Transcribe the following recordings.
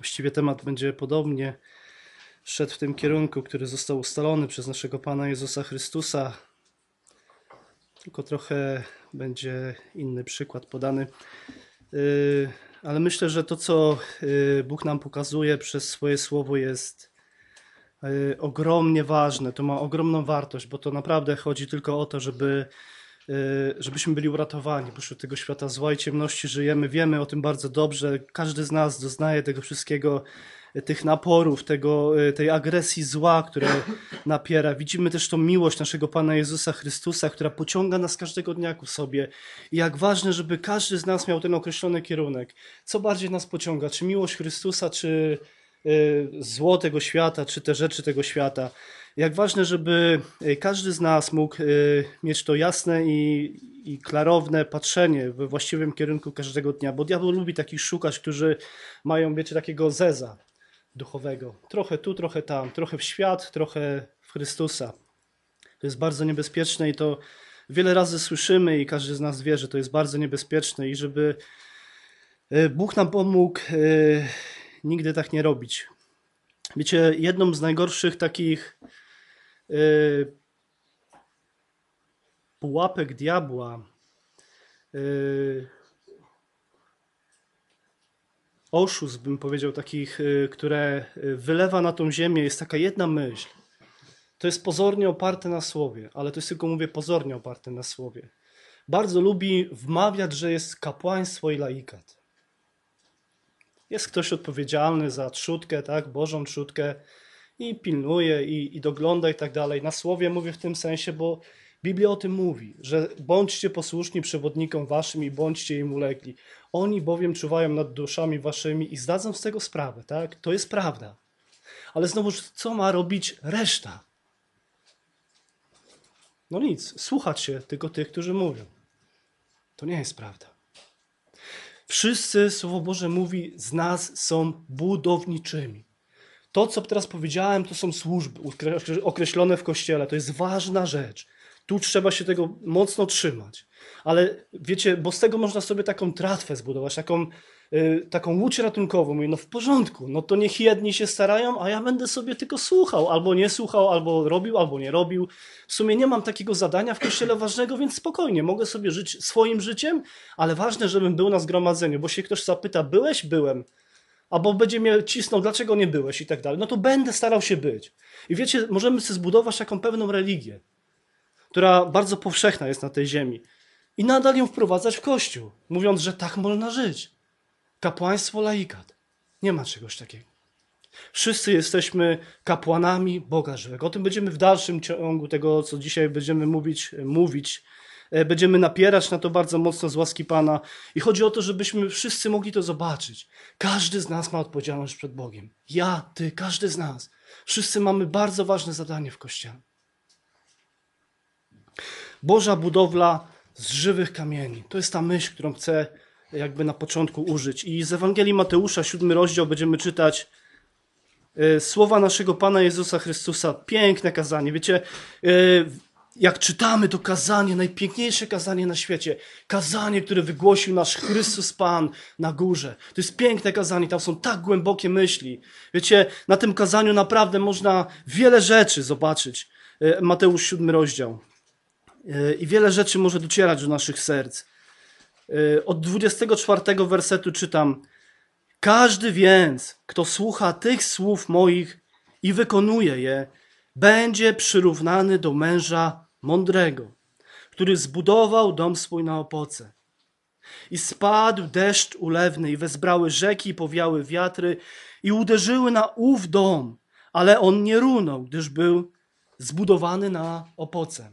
Właściwie temat będzie podobnie szedł w tym kierunku, który został ustalony przez naszego Pana Jezusa Chrystusa. Tylko trochę będzie inny przykład podany. Y, ale myślę, że to, co y, Bóg nam pokazuje przez swoje słowo, jest y, ogromnie ważne. To ma ogromną wartość, bo to naprawdę chodzi tylko o to, żeby Y, żebyśmy byli uratowani pośród tego świata zła i ciemności. Żyjemy, wiemy o tym bardzo dobrze. Każdy z nas doznaje tego wszystkiego, y, tych naporów, tego, y, tej agresji zła, które napiera. Widzimy też tą miłość naszego Pana Jezusa Chrystusa, która pociąga nas każdego dnia ku sobie. I jak ważne, żeby każdy z nas miał ten określony kierunek. Co bardziej nas pociąga? Czy miłość Chrystusa, czy zło tego świata, czy te rzeczy tego świata? jak ważne, żeby y, każdy z nas mógł y, mieć to jasne i, i klarowne patrzenie we właściwym kierunku każdego dnia, bo diabeł lubi takich szukać, którzy mają, wiecie, takiego zeza duchowego. Trochę tu, trochę tam, trochę w świat, trochę w Chrystusa. To jest bardzo niebezpieczne i to wiele razy słyszymy i każdy z nas wie, że to jest bardzo niebezpieczne i żeby y, Bóg nam pomógł nigdy tak nie robić. Wiecie, jedną z najgorszych takich Y, pułapek diabła. Yy, oszust, bym powiedział, takich, y, które wylewa na tą ziemię, jest taka jedna myśl. To jest pozornie oparte na słowie, ale to jest tylko, mówię, pozornie oparte na słowie. Bardzo lubi wmawiać, że jest kapłaństwo i laikat. Jest ktoś odpowiedzialny za trzutkę, tak, Bożą trzutkę, i pilnuje i, i dogląda i tak dalej. Na słowie mówię w tym sensie, bo Biblia o tym mówi, że bądźcie posłuszni przewodnikom waszym i bądźcie im ulegli. Oni bowiem czuwają nad duszami waszymi i zdadzą z tego sprawę, tak? To jest prawda. Ale znowuż, co ma robić reszta? No nic, słuchać się tylko tych, którzy mówią. To nie jest prawda. Wszyscy, Słowo Boże mówi, z nas są budowniczymi. To, co teraz powiedziałem, to są służby określone w kościele. To jest ważna rzecz. Tu trzeba się tego mocno trzymać. Ale wiecie, bo z tego można sobie taką tratwę zbudować, taką, yy, taką łódź ratunkową. Mówię, no w porządku, no to niech jedni się starają, a ja będę sobie tylko słuchał, albo nie słuchał, albo robił, albo nie robił. W sumie nie mam takiego zadania w kościele ważnego, więc spokojnie, mogę sobie żyć swoim życiem, ale ważne, żebym był na zgromadzeniu, bo się ktoś zapyta, byłeś? Byłem albo będzie mnie cisnął, dlaczego nie byłeś i tak dalej, no to będę starał się być. I wiecie, możemy sobie zbudować taką pewną religię, która bardzo powszechna jest na tej ziemi i nadal ją wprowadzać w Kościół, mówiąc, że tak można żyć. Kapłaństwo, laikat. Nie ma czegoś takiego. Wszyscy jesteśmy kapłanami Boga żywego. O tym będziemy w dalszym ciągu tego, co dzisiaj będziemy mówić, mówić E, będziemy napierać na to bardzo mocno z łaski Pana. I chodzi o to, żebyśmy wszyscy mogli to zobaczyć. Każdy z nas ma odpowiedzialność przed Bogiem. Ja, ty, każdy z nas. Wszyscy mamy bardzo ważne zadanie w Kościele. Boża budowla z żywych kamieni. To jest ta myśl, którą chcę jakby na początku użyć. I z Ewangelii Mateusza, siódmy rozdział, będziemy czytać e, słowa naszego Pana Jezusa Chrystusa. Piękne kazanie. Wiecie, e, jak czytamy to kazanie, najpiękniejsze kazanie na świecie, kazanie, które wygłosił nasz Chrystus Pan na górze. To jest piękne kazanie, tam są tak głębokie myśli. Wiecie, na tym kazaniu naprawdę można wiele rzeczy zobaczyć. E, Mateusz 7 rozdział. E, I wiele rzeczy może docierać do naszych serc. E, Od 24 wersetu czytam: Każdy więc, kto słucha tych słów moich i wykonuje je, będzie przyrównany do męża mądrego, który zbudował dom swój na opoce. I spadł deszcz ulewny, i wezbrały rzeki, powiały wiatry, i uderzyły na ów dom, ale on nie runął, gdyż był zbudowany na opoce.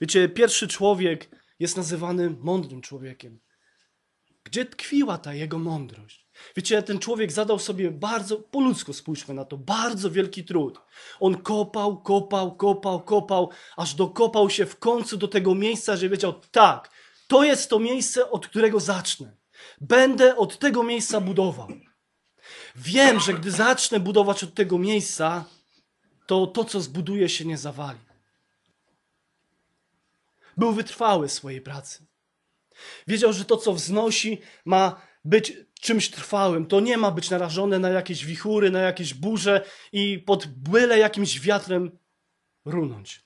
Wiecie, pierwszy człowiek jest nazywany mądrym człowiekiem. Gdzie tkwiła ta jego mądrość? Wiecie, ten człowiek zadał sobie bardzo, po ludzku spójrzmy na to, bardzo wielki trud. On kopał, kopał, kopał, kopał, aż dokopał się w końcu do tego miejsca, że wiedział, tak, to jest to miejsce, od którego zacznę. Będę od tego miejsca budował. Wiem, że gdy zacznę budować od tego miejsca, to to, co zbuduje się, nie zawali. Był wytrwały swojej pracy. Wiedział, że to, co wznosi, ma być czymś trwałym. To nie ma być narażone na jakieś wichury, na jakieś burze i pod byle jakimś wiatrem runąć.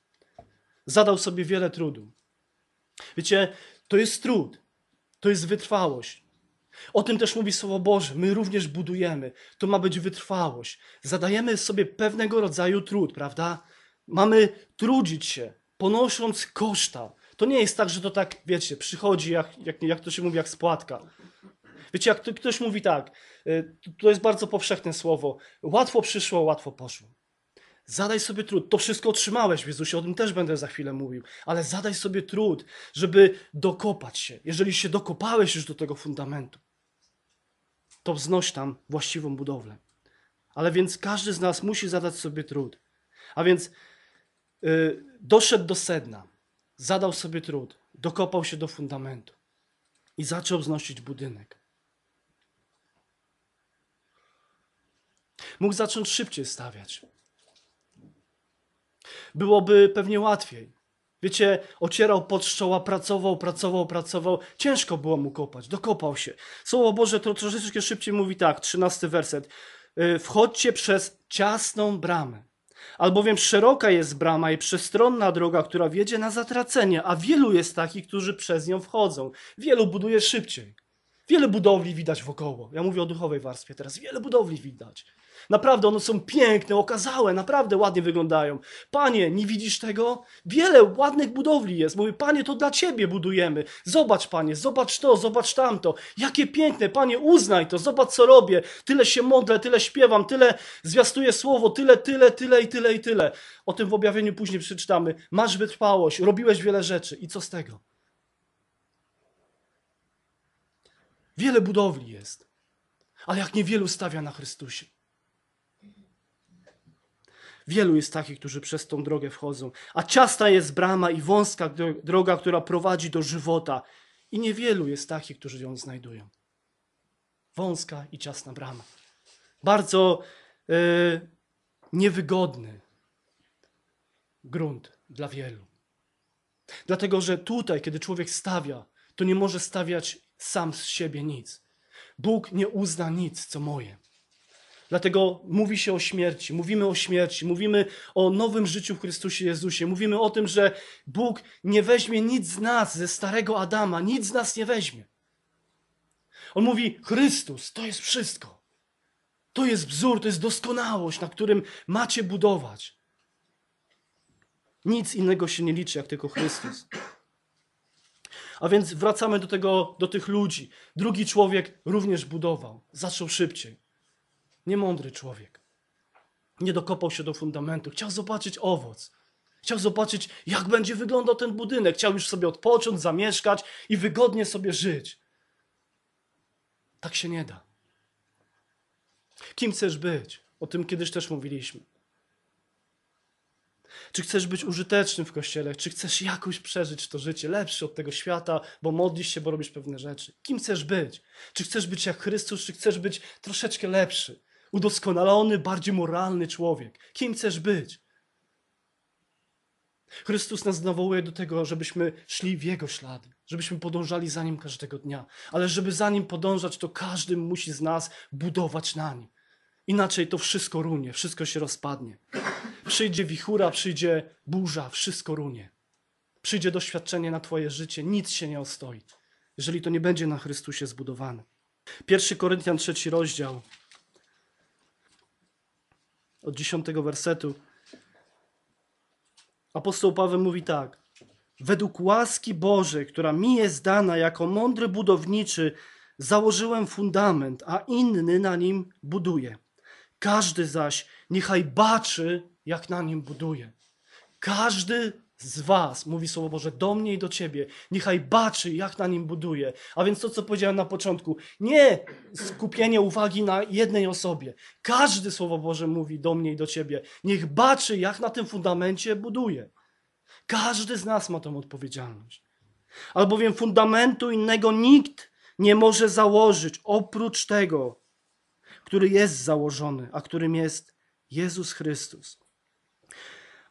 Zadał sobie wiele trudu. Wiecie, to jest trud, to jest wytrwałość. O tym też mówi Słowo Boże. My również budujemy. To ma być wytrwałość. Zadajemy sobie pewnego rodzaju trud, prawda? Mamy trudzić się, ponosząc koszta. To nie jest tak, że to tak, wiecie, przychodzi, jak, jak, jak to się mówi, jak spłatka. Wiecie, jak ktoś mówi tak, y, to jest bardzo powszechne słowo, łatwo przyszło, łatwo poszło. Zadaj sobie trud. To wszystko otrzymałeś w Jezusie, o tym też będę za chwilę mówił, ale zadaj sobie trud, żeby dokopać się. Jeżeli się dokopałeś już do tego fundamentu, to wznoś tam właściwą budowlę. Ale więc każdy z nas musi zadać sobie trud. A więc yy, doszedł do sedna, zadał sobie trud, dokopał się do fundamentu i zaczął wznosić budynek. Mógł zacząć szybciej stawiać. Byłoby pewnie łatwiej. Wiecie, ocierał pod pracował, pracował, pracował. Ciężko było mu kopać, dokopał się. Słowo Boże to troszeczkę szybciej mówi tak, trzynasty werset. Y, wchodźcie przez ciasną bramę, albowiem szeroka jest brama i przestronna droga, która wiedzie na zatracenie, a wielu jest takich, którzy przez nią wchodzą. Wielu buduje szybciej. Wiele budowli widać wokoło. Ja mówię o duchowej warstwie teraz. Wiele budowli widać. Naprawdę one są piękne, okazałe, naprawdę ładnie wyglądają. Panie, nie widzisz tego? Wiele ładnych budowli jest. Mówię, panie, to dla ciebie budujemy. Zobacz, panie, zobacz to, zobacz tamto. Jakie piękne, panie, uznaj to, zobacz co robię. Tyle się modlę, tyle śpiewam, tyle zwiastuję słowo, tyle, tyle, tyle i tyle i tyle. O tym w objawieniu później przeczytamy. Masz wytrwałość, robiłeś wiele rzeczy i co z tego? Wiele budowli jest, ale jak niewielu stawia na Chrystusie. Wielu jest takich, którzy przez tą drogę wchodzą. A ciasta jest brama i wąska droga, która prowadzi do żywota. I niewielu jest takich, którzy ją znajdują. Wąska i ciasna brama. Bardzo yy, niewygodny grunt dla wielu. Dlatego, że tutaj, kiedy człowiek stawia, to nie może stawiać sam z siebie nic. Bóg nie uzna nic, co moje. Dlatego mówi się o śmierci, mówimy o śmierci, mówimy o nowym życiu w Chrystusie Jezusie, mówimy o tym, że Bóg nie weźmie nic z nas, ze starego Adama, nic z nas nie weźmie. On mówi: Chrystus to jest wszystko. To jest wzór, to jest doskonałość, na którym macie budować. Nic innego się nie liczy, jak tylko Chrystus. A więc wracamy do, tego, do tych ludzi. Drugi człowiek również budował, zaczął szybciej. Niemądry człowiek. Nie dokopał się do fundamentu. Chciał zobaczyć owoc. Chciał zobaczyć, jak będzie wyglądał ten budynek. Chciał już sobie odpocząć, zamieszkać i wygodnie sobie żyć. Tak się nie da. Kim chcesz być? O tym kiedyś też mówiliśmy. Czy chcesz być użytecznym w kościele? Czy chcesz jakoś przeżyć to życie lepsze od tego świata, bo modlisz się, bo robisz pewne rzeczy? Kim chcesz być? Czy chcesz być jak Chrystus, czy chcesz być troszeczkę lepszy? udoskonalony, bardziej moralny człowiek. Kim chcesz być? Chrystus nas nawołuje do tego, żebyśmy szli w Jego ślady, żebyśmy podążali za Nim każdego dnia. Ale żeby za Nim podążać, to każdy musi z nas budować na Nim. Inaczej to wszystko runie, wszystko się rozpadnie. Przyjdzie wichura, przyjdzie burza, wszystko runie. Przyjdzie doświadczenie na Twoje życie, nic się nie ostoi, jeżeli to nie będzie na Chrystusie zbudowane. 1 Koryntian, trzeci rozdział, od dziesiątego wersetu. Apostoł Paweł mówi tak. Według łaski Bożej, która mi jest dana jako mądry budowniczy, założyłem fundament, a inny na nim buduje. Każdy zaś niechaj baczy, jak na nim buduje. Każdy z was, mówi Słowo Boże, do mnie i do ciebie. Niechaj baczy, jak na nim buduje. A więc to, co powiedziałem na początku, nie skupienie uwagi na jednej osobie. Każdy Słowo Boże mówi do mnie i do ciebie. Niech baczy, jak na tym fundamencie buduje. Każdy z nas ma tą odpowiedzialność. Albowiem fundamentu innego nikt nie może założyć oprócz tego, który jest założony, a którym jest Jezus Chrystus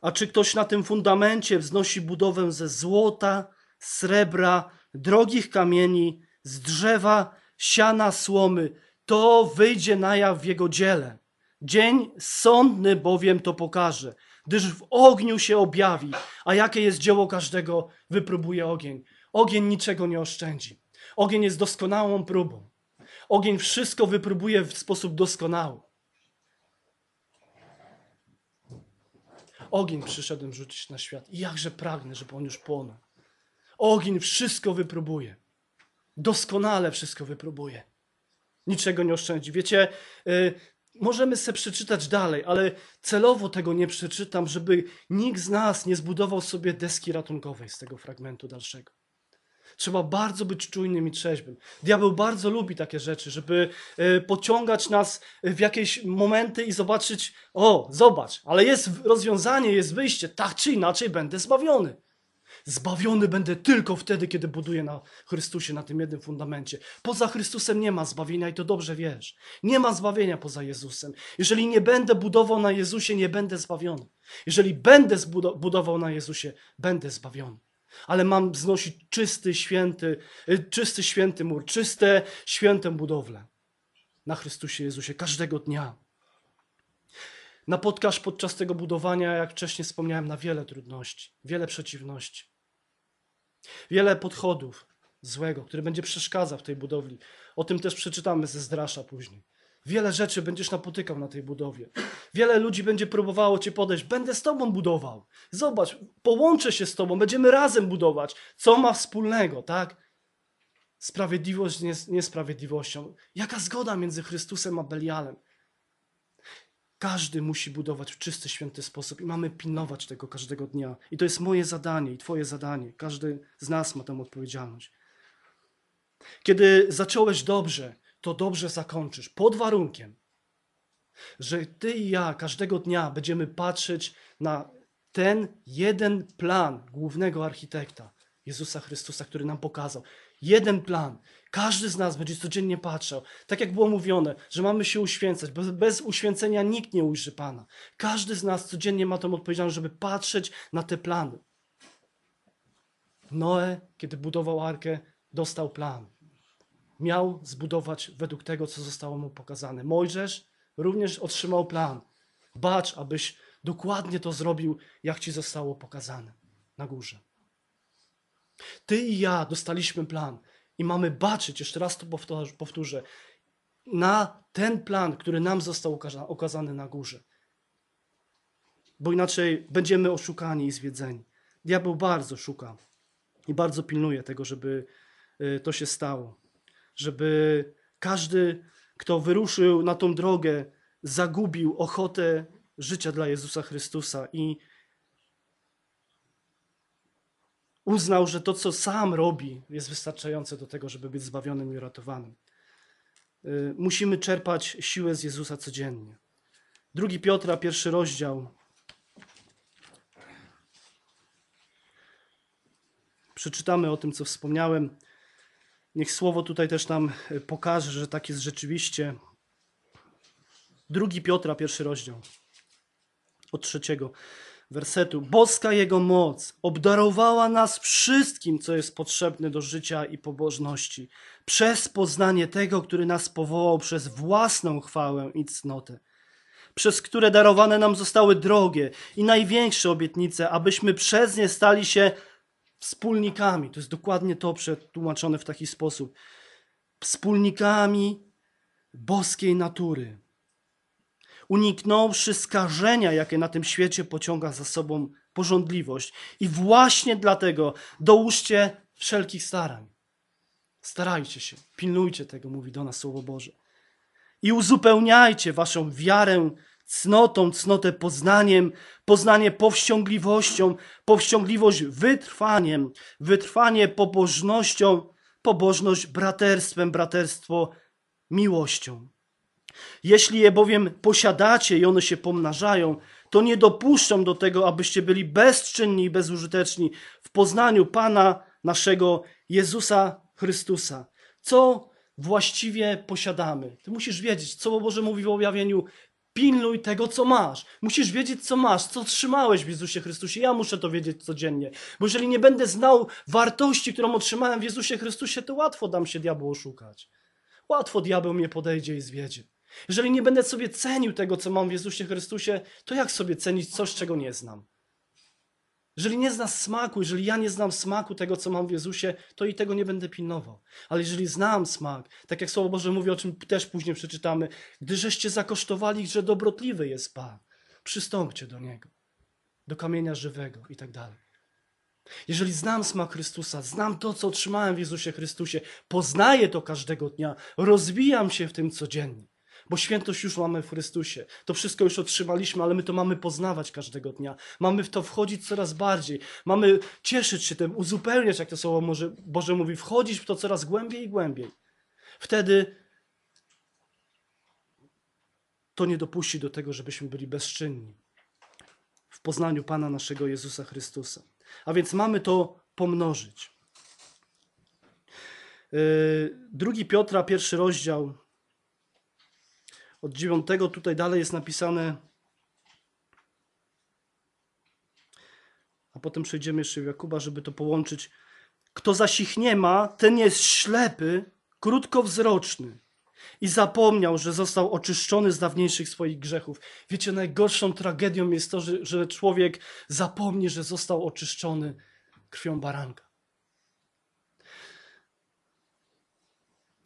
a czy ktoś na tym fundamencie wznosi budowę ze złota, srebra, drogich kamieni, z drzewa, siana, słomy, to wyjdzie na jaw w jego dziele. Dzień sądny bowiem to pokaże, gdyż w ogniu się objawi, a jakie jest dzieło każdego, wypróbuje ogień. Ogień niczego nie oszczędzi. Ogień jest doskonałą próbą. Ogień wszystko wypróbuje w sposób doskonały. Ogień przyszedłem rzucić na świat i jakże pragnę, żeby on już płonął. Ogień wszystko wypróbuje. Doskonale wszystko wypróbuje. Niczego nie oszczędzi. Wiecie, yy, możemy sobie przeczytać dalej, ale celowo tego nie przeczytam, żeby nikt z nas nie zbudował sobie deski ratunkowej z tego fragmentu dalszego. Trzeba bardzo być czujnym i trzeźwym. Diabeł bardzo lubi takie rzeczy, żeby e, pociągać nas e, w jakieś momenty i zobaczyć, o, zobacz, ale jest rozwiązanie, jest wyjście, tak czy inaczej będę zbawiony. Zbawiony będę tylko wtedy, kiedy buduję na Chrystusie, na tym jednym fundamencie. Poza Chrystusem nie ma zbawienia i to dobrze wiesz. Nie ma zbawienia poza Jezusem. Jeżeli nie będę budował na Jezusie, nie będę zbawiony. Jeżeli będę budował na Jezusie, będę zbawiony ale mam znosić czysty, święty, y, czysty, święty mur, czyste, świętą budowlę na Chrystusie Jezusie każdego dnia. Napotkasz podczas tego budowania, jak wcześniej wspomniałem, na wiele trudności, wiele przeciwności, wiele podchodów złego, który będzie przeszkadzał w tej budowli. O tym też przeczytamy ze Zdrasza później. Wiele rzeczy będziesz napotykał na tej budowie. Wiele ludzi będzie próbowało cię podejść. Będę z tobą budował. Zobacz, połączę się z tobą, będziemy razem budować. Co ma wspólnego, tak? Sprawiedliwość z niesprawiedliwością. Jaka zgoda między Chrystusem a Belialem? Każdy musi budować w czysty, święty sposób i mamy pilnować tego każdego dnia. I to jest moje zadanie i Twoje zadanie. Każdy z nas ma tę odpowiedzialność. Kiedy zacząłeś dobrze, to dobrze zakończysz. Pod warunkiem, że ty i ja każdego dnia będziemy patrzeć na ten jeden plan głównego architekta, Jezusa Chrystusa, który nam pokazał. Jeden plan. Każdy z nas będzie codziennie patrzył, Tak jak było mówione, że mamy się uświęcać. Bez, bez uświęcenia nikt nie ujrzy Pana. Każdy z nas codziennie ma tą odpowiedzialność, żeby patrzeć na te plany. Noe, kiedy budował arkę, dostał plan miał zbudować według tego, co zostało mu pokazane. Mojżesz również otrzymał plan. Bacz, abyś dokładnie to zrobił, jak ci zostało pokazane na górze. Ty i ja dostaliśmy plan i mamy baczyć, jeszcze raz to powtórzę, na ten plan, który nam został okazany na górze. Bo inaczej będziemy oszukani i zwiedzeni. Diabeł bardzo szuka i bardzo pilnuje tego, żeby y, to się stało żeby każdy, kto wyruszył na tą drogę, zagubił ochotę życia dla Jezusa Chrystusa i uznał, że to, co sam robi, jest wystarczające do tego, żeby być zbawionym i uratowanym. Y, musimy czerpać siłę z Jezusa codziennie. Drugi Piotra, pierwszy rozdział. Przeczytamy o tym, co wspomniałem. Niech słowo tutaj też nam e, pokaże, że tak jest rzeczywiście. Drugi Piotra, pierwszy rozdział, od trzeciego wersetu. Boska Jego moc obdarowała nas wszystkim, co jest potrzebne do życia i pobożności, przez poznanie tego, który nas powołał przez własną chwałę i cnotę, przez które darowane nam zostały drogie i największe obietnice, abyśmy przez nie stali się wspólnikami. To jest dokładnie to przetłumaczone w taki sposób. Wspólnikami boskiej natury. Uniknąwszy skażenia, jakie na tym świecie pociąga za sobą pożądliwość. I właśnie dlatego dołóżcie wszelkich starań. Starajcie się, pilnujcie tego, mówi do nas Słowo Boże. I uzupełniajcie waszą wiarę cnotą, cnotę poznaniem, poznanie powściągliwością, powściągliwość wytrwaniem, wytrwanie pobożnością, pobożność braterstwem, braterstwo miłością. Jeśli je bowiem posiadacie i one się pomnażają, to nie dopuszczam do tego, abyście byli bezczynni i bezużyteczni w poznaniu Pana naszego Jezusa Chrystusa. Co właściwie posiadamy? Ty musisz wiedzieć, co Boże mówi w objawieniu Pilnuj tego, co masz. Musisz wiedzieć, co masz, co trzymałeś w Jezusie Chrystusie. Ja muszę to wiedzieć codziennie. Bo jeżeli nie będę znał wartości, którą otrzymałem w Jezusie Chrystusie, to łatwo dam się diabłu oszukać. Łatwo diabeł mnie podejdzie i zwiedzie. Jeżeli nie będę sobie cenił tego, co mam w Jezusie Chrystusie, to jak sobie cenić coś, czego nie znam? Jeżeli nie znasz smaku, jeżeli ja nie znam smaku tego, co mam w Jezusie, to i tego nie będę pilnował. Ale jeżeli znam smak, tak jak Słowo Boże mówi, o czym też później przeczytamy, gdy żeście zakosztowali, że dobrotliwy jest Pan, przystąpcie do Niego, do kamienia żywego i tak dalej. Jeżeli znam smak Chrystusa, znam to, co otrzymałem w Jezusie Chrystusie, poznaję to każdego dnia, rozwijam się w tym codziennie, bo świętość już mamy w Chrystusie. To wszystko już otrzymaliśmy, ale my to mamy poznawać każdego dnia. Mamy w to wchodzić coraz bardziej. Mamy cieszyć się tym, uzupełniać, jak to Słowo Boże, Boże mówi, wchodzić w to coraz głębiej i głębiej. Wtedy to nie dopuści do tego, żebyśmy byli bezczynni w poznaniu Pana naszego Jezusa Chrystusa. A więc mamy to pomnożyć. Yy, drugi Piotra, pierwszy rozdział, od 9 tutaj dalej jest napisane. A potem przejdziemy jeszcze w Jakuba, żeby to połączyć. Kto zaś ich nie ma, ten jest ślepy, krótkowzroczny i zapomniał, że został oczyszczony z dawniejszych swoich grzechów. Wiecie, najgorszą tragedią jest to, że, że człowiek zapomni, że został oczyszczony krwią baranka.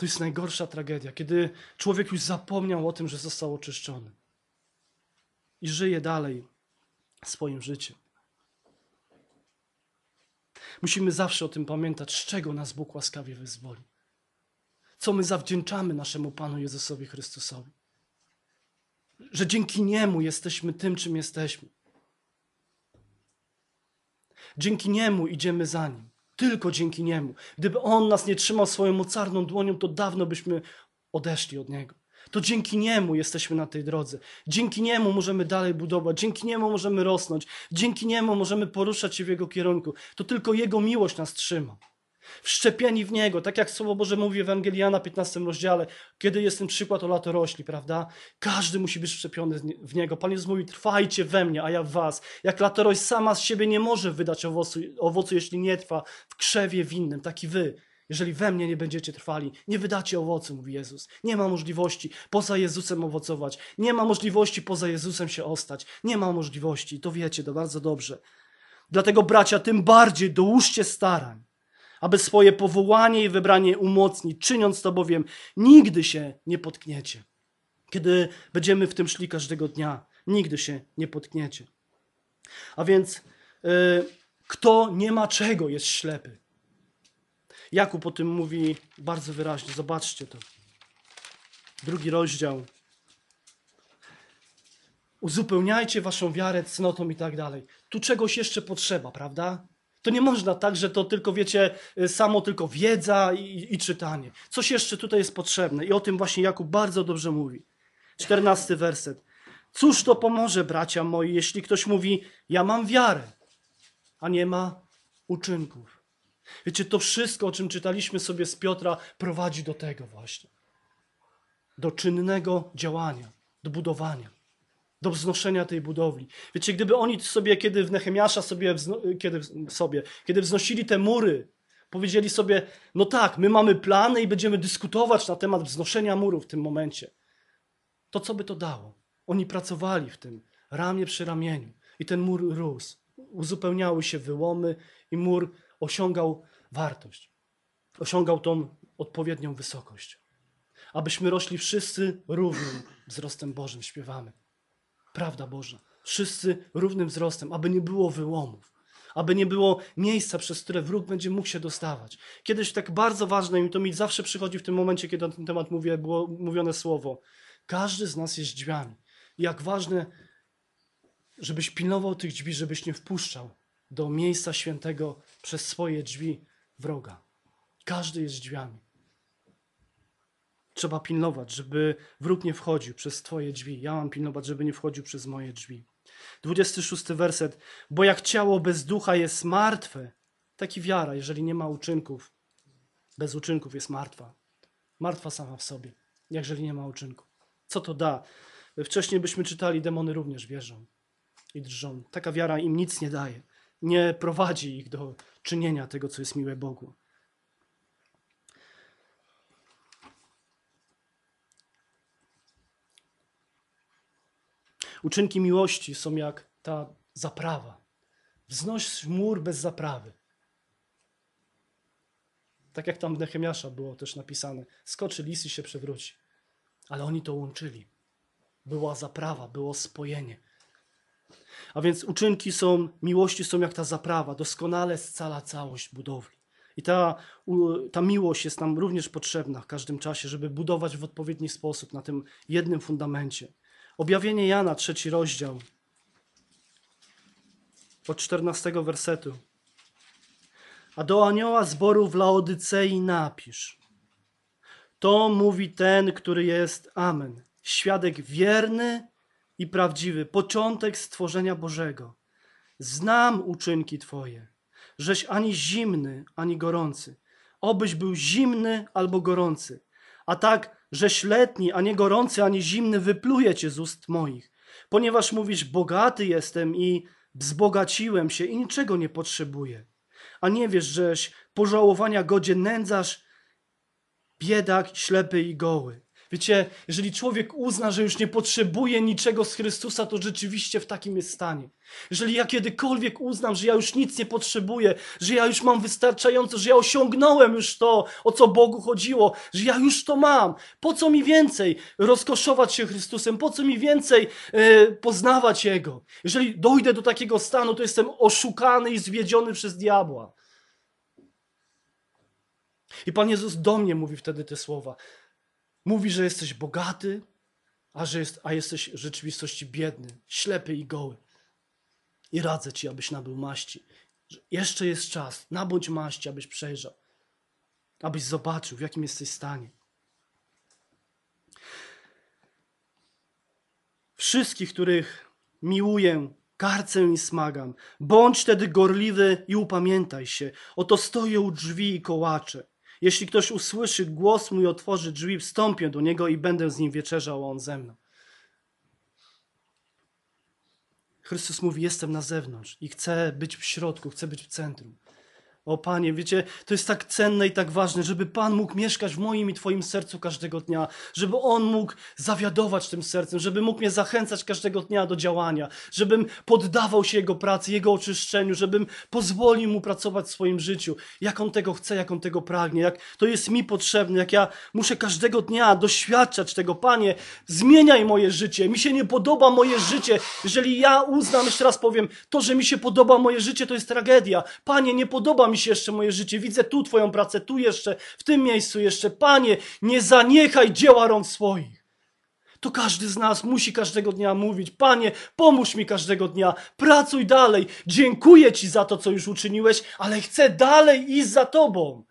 To jest najgorsza tragedia, kiedy człowiek już zapomniał o tym, że został oczyszczony i żyje dalej swoim życiem. Musimy zawsze o tym pamiętać, z czego nas Bóg łaskawie wyzwoli. Co my zawdzięczamy naszemu Panu Jezusowi Chrystusowi. Że dzięki Niemu jesteśmy tym, czym jesteśmy. Dzięki Niemu idziemy za Nim tylko dzięki Niemu. Gdyby On nas nie trzymał swoją mocarną dłonią, to dawno byśmy odeszli od Niego. To dzięki Niemu jesteśmy na tej drodze. Dzięki Niemu możemy dalej budować, dzięki Niemu możemy rosnąć, dzięki Niemu możemy poruszać się w Jego kierunku. To tylko Jego miłość nas trzyma. Wszczepieni w Niego, tak jak Słowo Boże mówi w Ewangelii 15 rozdziale, kiedy jest ten przykład o latorośli, prawda? Każdy musi być wszczepiony w Niego. Pan Jezus mówi, trwajcie we mnie, a ja w was. Jak latorość sama z siebie nie może wydać owocu, owocu, jeśli nie trwa w krzewie winnym, taki wy. Jeżeli we mnie nie będziecie trwali, nie wydacie owocu, mówi Jezus. Nie ma możliwości poza Jezusem owocować. Nie ma możliwości poza Jezusem się ostać. Nie ma możliwości. To wiecie to bardzo dobrze. Dlatego, bracia, tym bardziej dołóżcie starań aby swoje powołanie i wybranie umocnić, czyniąc to bowiem nigdy się nie potkniecie. Kiedy będziemy w tym szli każdego dnia, nigdy się nie potkniecie. A więc yy, kto nie ma czego jest ślepy. Jakub o tym mówi bardzo wyraźnie, zobaczcie to. Drugi rozdział. Uzupełniajcie waszą wiarę cnotą i tak dalej. Tu czegoś jeszcze potrzeba, prawda? To nie można tak, że to tylko, wiecie, y, samo tylko wiedza i, i czytanie. Coś jeszcze tutaj jest potrzebne i o tym właśnie Jakub bardzo dobrze mówi. Czternasty werset. Cóż to pomoże, bracia moi, jeśli ktoś mówi, ja mam wiarę, a nie ma uczynków. Wiecie, to wszystko, o czym czytaliśmy sobie z Piotra, prowadzi do tego właśnie. Do czynnego działania, do budowania do wznoszenia tej budowli. Wiecie, gdyby oni sobie, kiedy w Nehemiasza sobie, kiedy, sobie, kiedy wznosili te mury, powiedzieli sobie, no tak, my mamy plany i będziemy dyskutować na temat wznoszenia muru w tym momencie. To co by to dało? Oni pracowali w tym, ramię przy ramieniu i ten mur rósł. Uzupełniały się wyłomy i mur osiągał wartość. Osiągał tą odpowiednią wysokość. Abyśmy rośli wszyscy równym wzrostem Bożym, śpiewamy prawda Boża. Wszyscy równym wzrostem, aby nie było wyłomów, aby nie było miejsca, przez które wróg będzie mógł się dostawać. Kiedyś tak bardzo ważne, i to mi zawsze przychodzi w tym momencie, kiedy na ten temat mówię, było mówione słowo. Każdy z nas jest drzwiami. Jak ważne, żebyś pilnował tych drzwi, żebyś nie wpuszczał do miejsca świętego przez swoje drzwi wroga. Każdy jest drzwiami. Trzeba pilnować, żeby wróg nie wchodził przez Twoje drzwi. Ja mam pilnować, żeby nie wchodził przez moje drzwi. 26 werset. Bo jak ciało bez ducha jest martwe, tak wiara, jeżeli nie ma uczynków, bez uczynków jest martwa. Martwa sama w sobie, jeżeli nie ma uczynku. Co to da? Wcześniej byśmy czytali, demony również wierzą i drżą. Taka wiara im nic nie daje. Nie prowadzi ich do czynienia tego, co jest miłe Bogu. Uczynki miłości są jak ta zaprawa. Wznoś mur bez zaprawy. Tak jak tam w Nehemiasza było też napisane. Skoczy lis i się przewróci. Ale oni to łączyli. Była zaprawa, było spojenie. A więc uczynki są, miłości są jak ta zaprawa, doskonale scala całość budowli. I ta, ta miłość jest nam również potrzebna w każdym czasie, żeby budować w odpowiedni sposób na tym jednym fundamencie. Objawienie Jana, trzeci rozdział, od czternastego wersetu. A do anioła zboru w Laodycei napisz. To mówi ten, który jest Amen, świadek wierny i prawdziwy, początek stworzenia Bożego. Znam uczynki Twoje, żeś ani zimny, ani gorący. Obyś był zimny albo gorący. A tak żeś letni, a nie gorący, ani zimny, wypluje cię z ust moich. Ponieważ mówisz, bogaty jestem i wzbogaciłem się i niczego nie potrzebuję. A nie wiesz, żeś pożałowania godzie nędzasz, biedak, ślepy i goły. Wiecie, jeżeli człowiek uzna, że już nie potrzebuje niczego z Chrystusa, to rzeczywiście w takim jest stanie. Jeżeli ja kiedykolwiek uznam, że ja już nic nie potrzebuję, że ja już mam wystarczająco, że ja osiągnąłem już to, o co Bogu chodziło, że ja już to mam, po co mi więcej rozkoszować się Chrystusem, po co mi więcej yy, poznawać Jego? Jeżeli dojdę do takiego stanu, to jestem oszukany i zwiedziony przez diabła. I Pan Jezus do mnie mówi wtedy te słowa. Mówi, że jesteś bogaty, a, że jest, a jesteś w rzeczywistości biedny, ślepy i goły. I radzę ci, abyś nabył maści. Jeszcze jest czas, nabądź maści, abyś przejrzał, abyś zobaczył, w jakim jesteś stanie. Wszystkich, których miłuję, karcę i smagam. Bądź tedy gorliwy i upamiętaj się. Oto stoję u drzwi i kołaczę. Jeśli ktoś usłyszy głos mój, otworzy drzwi, wstąpię do niego i będę z nim wieczerzał, a on ze mną. Chrystus mówi: Jestem na zewnątrz i chcę być w środku, chcę być w centrum. O Panie, wiecie, to jest tak cenne i tak ważne, żeby Pan mógł mieszkać w moim i Twoim sercu każdego dnia, żeby On mógł zawiadować tym sercem, żeby mógł mnie zachęcać każdego dnia do działania, żebym poddawał się Jego pracy, Jego oczyszczeniu, żebym pozwolił Mu pracować w swoim życiu, jak On tego chce, jak On tego pragnie, jak to jest mi potrzebne, jak ja muszę każdego dnia doświadczać tego. Panie, zmieniaj moje życie, mi się nie podoba moje życie. Jeżeli ja uznam, jeszcze raz powiem, to, że mi się podoba moje życie, to jest tragedia. Panie, nie podoba mi się jeszcze moje życie, widzę tu Twoją pracę, tu jeszcze, w tym miejscu jeszcze. Panie, nie zaniechaj dzieła rąk swoich. To każdy z nas musi każdego dnia mówić: Panie, pomóż mi każdego dnia, pracuj dalej. Dziękuję Ci za to, co już uczyniłeś, ale chcę dalej iść za Tobą.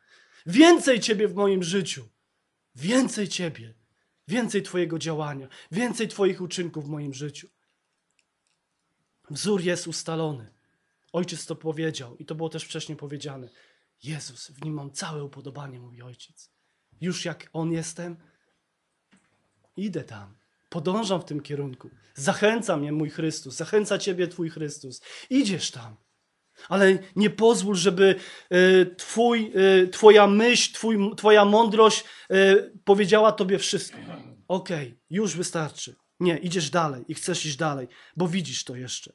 Więcej Ciebie w moim życiu, więcej Ciebie, więcej Twojego działania, więcej Twoich uczynków w moim życiu. Wzór jest ustalony. Ojciec to powiedział i to było też wcześniej powiedziane. Jezus, w nim mam całe upodobanie, mówi ojciec. Już jak on jestem, idę tam. Podążam w tym kierunku. Zachęca mnie mój Chrystus, zachęca ciebie twój Chrystus. Idziesz tam. Ale nie pozwól, żeby e, twój, e, twoja myśl, twój, twoja mądrość e, powiedziała tobie wszystko. Okej, okay, już wystarczy. Nie, idziesz dalej i chcesz iść dalej, bo widzisz to jeszcze.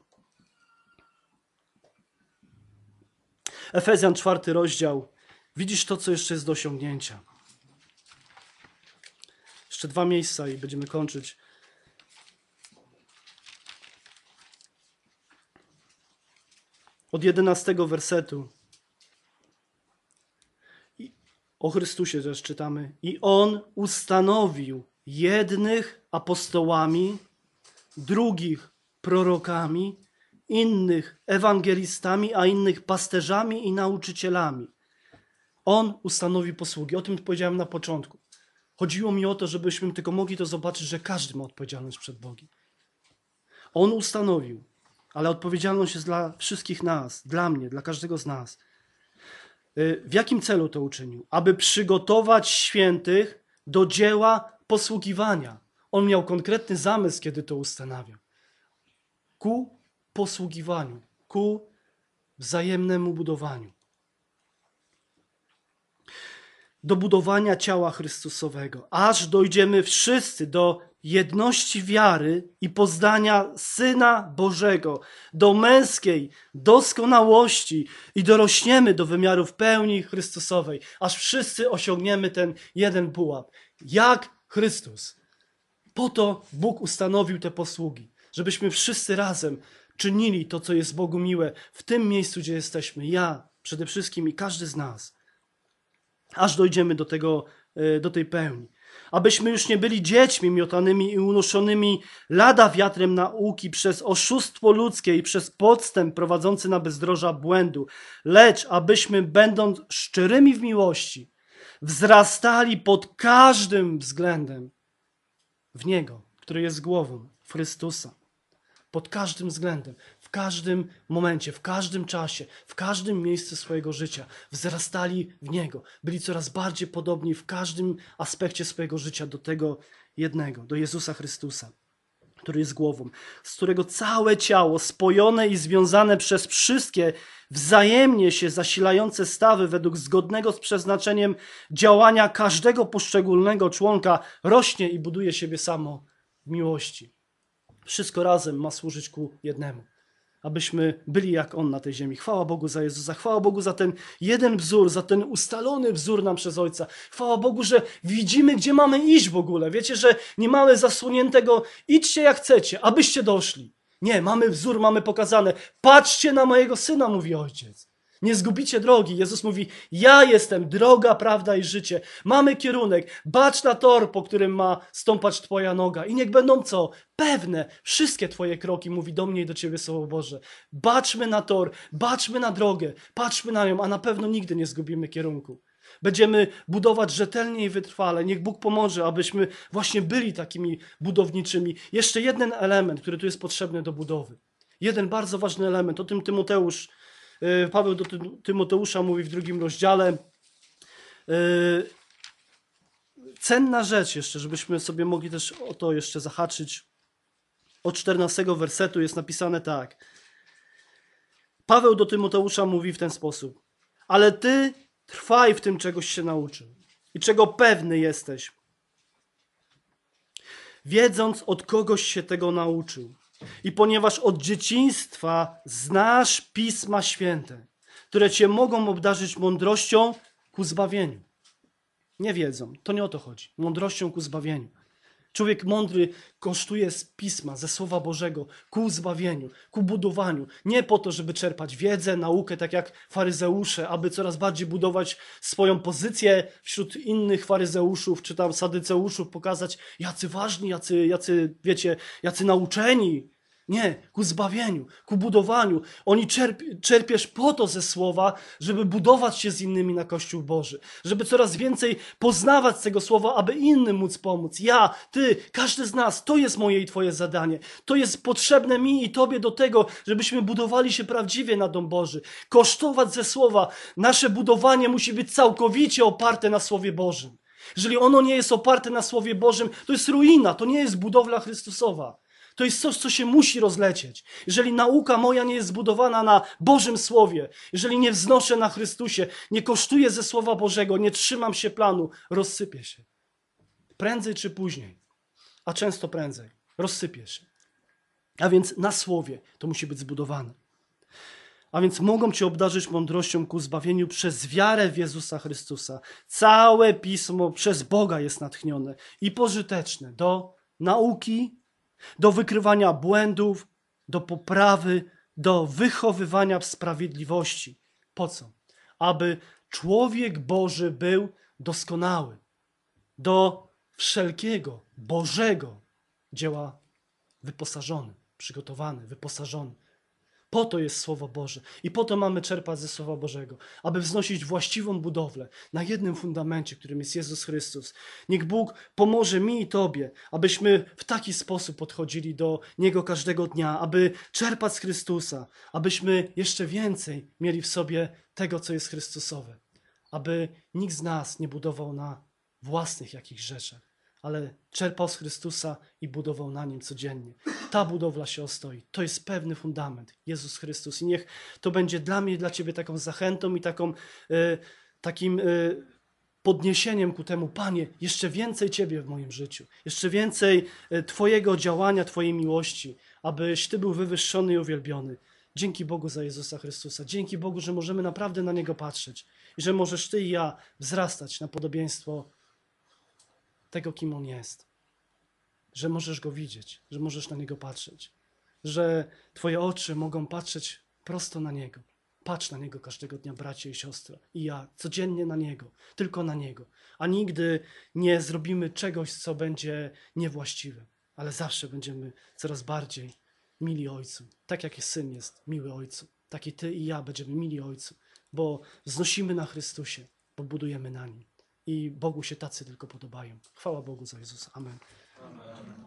Efezjan czwarty rozdział. Widzisz to, co jeszcze jest do osiągnięcia. Jeszcze dwa miejsca i będziemy kończyć. Od jedenastego wersetu. I o Chrystusie też czytamy. I On ustanowił jednych apostołami, drugich prorokami, innych ewangelistami, a innych pasterzami i nauczycielami. On ustanowi posługi. O tym powiedziałem na początku. Chodziło mi o to, żebyśmy tylko mogli to zobaczyć, że każdy ma odpowiedzialność przed Bogiem. On ustanowił, ale odpowiedzialność jest dla wszystkich nas, dla mnie, dla każdego z nas. Y, w jakim celu to uczynił? Aby przygotować świętych do dzieła posługiwania. On miał konkretny zamysł, kiedy to ustanawiał. Ku posługiwaniu, ku wzajemnemu budowaniu. Do budowania ciała Chrystusowego, aż dojdziemy wszyscy do jedności wiary i poznania Syna Bożego, do męskiej doskonałości i dorośniemy do wymiarów pełni Chrystusowej, aż wszyscy osiągniemy ten jeden pułap. Jak Chrystus. Po to Bóg ustanowił te posługi, żebyśmy wszyscy razem czynili to, co jest Bogu miłe, w tym miejscu, gdzie jesteśmy. Ja przede wszystkim i każdy z nas. Aż dojdziemy do, tego, e, do tej pełni. Abyśmy już nie byli dziećmi miotanymi i unoszonymi lada wiatrem nauki przez oszustwo ludzkie i przez podstęp prowadzący na bezdroża błędu, lecz abyśmy, będąc szczerymi w miłości, wzrastali pod każdym względem w Niego, który jest głową, w Chrystusa pod każdym względem, w każdym momencie, w każdym czasie, w każdym miejscu swojego życia. Wzrastali w Niego, byli coraz bardziej podobni w każdym aspekcie swojego życia do tego jednego, do Jezusa Chrystusa, który jest głową, z którego całe ciało, spojone i związane przez wszystkie wzajemnie się zasilające stawy według zgodnego z przeznaczeniem działania każdego poszczególnego członka, rośnie i buduje siebie samo w miłości. Wszystko razem ma służyć ku jednemu. Abyśmy byli jak On na tej ziemi. Chwała Bogu za Jezusa, chwała Bogu za ten jeden wzór, za ten ustalony wzór nam przez Ojca. Chwała Bogu, że widzimy, gdzie mamy iść w ogóle. Wiecie, że nie mamy zasłoniętego idźcie jak chcecie, abyście doszli. Nie, mamy wzór, mamy pokazane. Patrzcie na mojego syna, mówi Ojciec. Nie zgubicie drogi. Jezus mówi: Ja jestem droga, prawda i życie. Mamy kierunek, bacz na tor, po którym ma stąpać Twoja noga. I niech będą co? Pewne, wszystkie Twoje kroki, mówi do mnie i do Ciebie Słowo Boże. Baczmy na tor, baczmy na drogę, patrzmy na nią, a na pewno nigdy nie zgubimy kierunku. Będziemy budować rzetelnie i wytrwale. Niech Bóg pomoże, abyśmy właśnie byli takimi budowniczymi. Jeszcze jeden element, który tu jest potrzebny do budowy. Jeden bardzo ważny element, o tym Tymoteusz Y, Paweł do Tymoteusza mówi w drugim rozdziale. Y, cenna rzecz jeszcze, żebyśmy sobie mogli też o to jeszcze zahaczyć. Od 14 wersetu jest napisane tak. Paweł do Tymoteusza mówi w ten sposób. Ale ty trwaj w tym, czegoś się nauczył i czego pewny jesteś, wiedząc od kogoś się tego nauczył, i ponieważ od dzieciństwa znasz Pisma Święte, które cię mogą obdarzyć mądrością ku zbawieniu. Nie wiedzą, to nie o to chodzi. Mądrością ku zbawieniu. Człowiek mądry kosztuje z Pisma, ze Słowa Bożego, ku zbawieniu, ku budowaniu. Nie po to, żeby czerpać wiedzę, naukę, tak jak faryzeusze, aby coraz bardziej budować swoją pozycję wśród innych faryzeuszów, czy tam sadyceuszów, pokazać jacy ważni, jacy, jacy wiecie, jacy nauczeni, nie, ku zbawieniu, ku budowaniu. Oni czerp czerpiesz po to ze słowa, żeby budować się z innymi na Kościół Boży, żeby coraz więcej poznawać tego słowa, aby innym móc pomóc. Ja, ty, każdy z nas, to jest moje i twoje zadanie. To jest potrzebne mi i tobie do tego, żebyśmy budowali się prawdziwie na dom Boży. Kosztować ze słowa. Nasze budowanie musi być całkowicie oparte na słowie Bożym. Jeżeli ono nie jest oparte na słowie Bożym, to jest ruina, to nie jest budowla Chrystusowa. To jest coś, co się musi rozlecieć. Jeżeli nauka moja nie jest zbudowana na Bożym Słowie, jeżeli nie wznoszę na Chrystusie, nie kosztuję ze Słowa Bożego, nie trzymam się planu, rozsypię się. Prędzej czy później, a często prędzej, rozsypię się. A więc na Słowie to musi być zbudowane. A więc mogą Cię obdarzyć mądrością ku zbawieniu przez wiarę w Jezusa Chrystusa. Całe pismo przez Boga jest natchnione i pożyteczne do nauki, do wykrywania błędów, do poprawy, do wychowywania w sprawiedliwości. Po co? Aby człowiek Boży był doskonały do wszelkiego Bożego dzieła wyposażony, przygotowany, wyposażony. Po to jest Słowo Boże i po to mamy czerpać ze Słowa Bożego, aby wznosić właściwą budowlę na jednym fundamencie, którym jest Jezus Chrystus. Niech Bóg pomoże mi i Tobie, abyśmy w taki sposób podchodzili do Niego każdego dnia, aby czerpać z Chrystusa, abyśmy jeszcze więcej mieli w sobie tego, co jest Chrystusowe, aby nikt z nas nie budował na własnych jakichś rzeczach, ale czerpał z Chrystusa i budował na nim codziennie. Ta budowla się ostoi. To jest pewny fundament. Jezus Chrystus. I niech to będzie dla mnie i dla Ciebie taką zachętą i taką, y, takim y, podniesieniem ku temu, Panie, jeszcze więcej Ciebie w moim życiu, jeszcze więcej e, Twojego działania, Twojej miłości, abyś Ty był wywyższony i uwielbiony. Dzięki Bogu za Jezusa Chrystusa. Dzięki Bogu, że możemy naprawdę na Niego patrzeć i że możesz Ty i ja wzrastać na podobieństwo tego, kim On jest. Że możesz Go widzieć, że możesz na Niego patrzeć, że Twoje oczy mogą patrzeć prosto na Niego. Patrz na Niego każdego dnia, bracie i siostro, i ja, codziennie na Niego, tylko na Niego. A nigdy nie zrobimy czegoś, co będzie niewłaściwe, ale zawsze będziemy coraz bardziej mili Ojcu. Tak jak Syn jest miły Ojcu, tak i Ty i ja będziemy mili Ojcu, bo wznosimy na Chrystusie, bo budujemy na Nim i Bogu się tacy tylko podobają. Chwała Bogu za Jezusa. Amen. Amen.